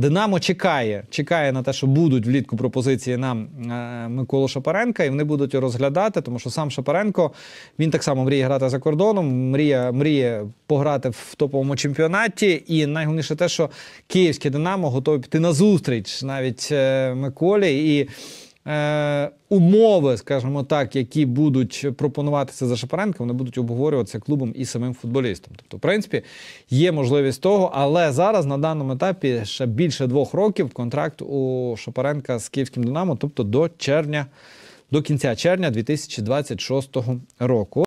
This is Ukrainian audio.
Динамо чекає, чекає на те, що будуть влітку пропозиції нам е, Миколу Шапаренка, і вони будуть розглядати, тому що сам Шапаренко він так само мріє грати за кордоном, мріє мріє пограти в топовому чемпіонаті. І найголовніше те, що київське Динамо готові піти на зустріч навіть е, Миколі і е, умови, скажімо так, які будуть пропонуватися за Шапаренка, вони будуть обговорюватися клубом і самим футболістом. Тобто, в принципі, є можливість того, але зараз на даному етапі ще більше двох років контракт у Шапаренка з Київським Динамо, тобто до червня, до кінця червня 2026 року.